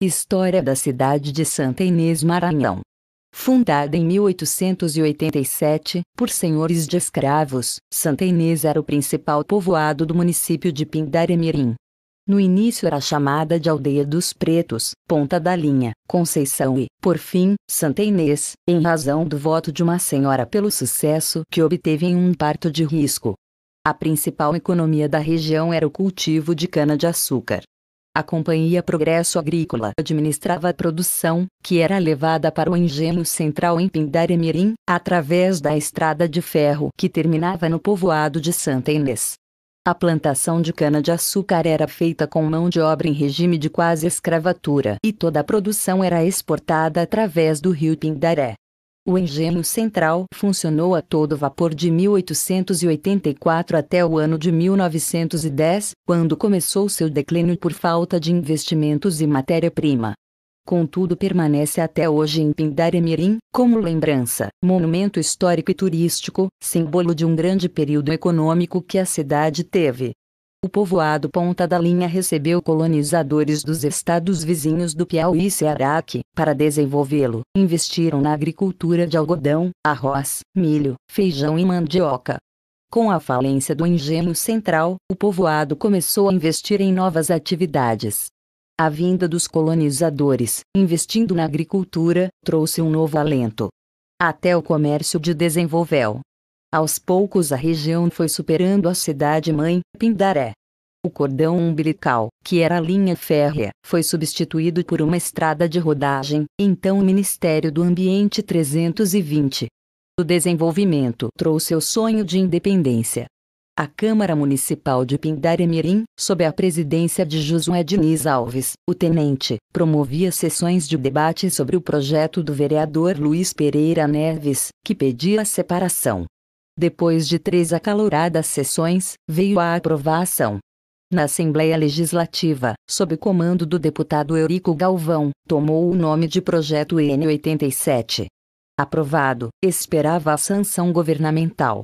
História da cidade de Santa Inês Maranhão. Fundada em 1887 por senhores de escravos, Santa Inês era o principal povoado do município de Pindaremirim. No início era chamada de Aldeia dos Pretos, Ponta da Linha, Conceição e, por fim, Santa Inês, em razão do voto de uma senhora pelo sucesso que obteve em um parto de risco. A principal economia da região era o cultivo de cana-de-açúcar. A Companhia Progresso Agrícola administrava a produção, que era levada para o engenho central em Pindaremirim, através da estrada de ferro que terminava no povoado de Santa Inês. A plantação de cana-de-açúcar era feita com mão de obra em regime de quase escravatura e toda a produção era exportada através do rio Pindaré. O engenho central funcionou a todo vapor de 1884 até o ano de 1910, quando começou seu declínio por falta de investimentos e matéria-prima contudo permanece até hoje em Pindaremirim, como lembrança, monumento histórico e turístico, símbolo de um grande período econômico que a cidade teve. O povoado Ponta da Linha recebeu colonizadores dos estados vizinhos do Piauí e Ceará que, para desenvolvê-lo, investiram na agricultura de algodão, arroz, milho, feijão e mandioca. Com a falência do engenho central, o povoado começou a investir em novas atividades. A vinda dos colonizadores, investindo na agricultura, trouxe um novo alento. Até o comércio de desenvolveu, aos poucos a região foi superando a cidade-mãe, Pindaré. O cordão umbilical, que era a linha férrea, foi substituído por uma estrada de rodagem, então o Ministério do Ambiente 320. O desenvolvimento trouxe o sonho de independência. A Câmara Municipal de Pindaré-Mirim, sob a presidência de Josué Diniz Alves, o tenente, promovia sessões de debate sobre o projeto do vereador Luiz Pereira Neves, que pedia a separação depois de três acaloradas sessões, veio a aprovação. Na Assembleia Legislativa, sob comando do deputado Eurico Galvão, tomou o nome de Projeto N87. Aprovado, esperava a sanção governamental.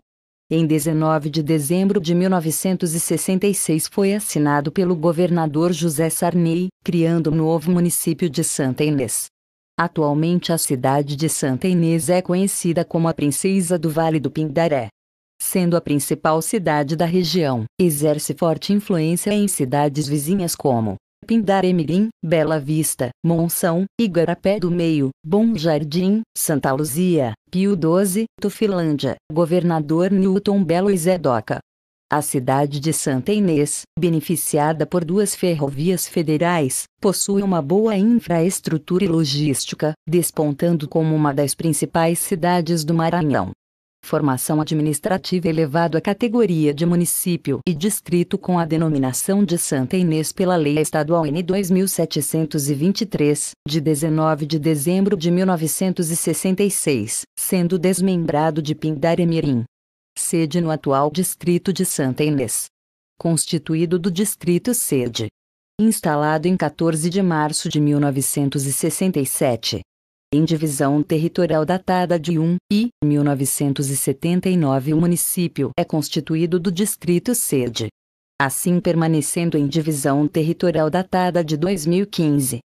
Em 19 de dezembro de 1966 foi assinado pelo governador José Sarney, criando o um novo município de Santa Inês. Atualmente a cidade de Santa Inês é conhecida como a Princesa do Vale do Pindaré. Sendo a principal cidade da região, exerce forte influência em cidades vizinhas como Mirim, Bela Vista, Monção, Igarapé do Meio, Bom Jardim, Santa Luzia, Pio XII, Tufilândia, Governador Newton Belo e Zedoca. A cidade de Santa Inês, beneficiada por duas ferrovias federais, possui uma boa infraestrutura e logística, despontando como uma das principais cidades do Maranhão. Formação administrativa elevado à categoria de município e distrito com a denominação de Santa Inês pela Lei Estadual N 2723, de 19 de dezembro de 1966, sendo desmembrado de Pindaremirim sede no atual Distrito de Santa Inês. Constituído do Distrito Sede. Instalado em 14 de março de 1967. Em divisão territorial datada de 1 e 1979, o município é constituído do Distrito Sede. Assim permanecendo em divisão territorial datada de 2015,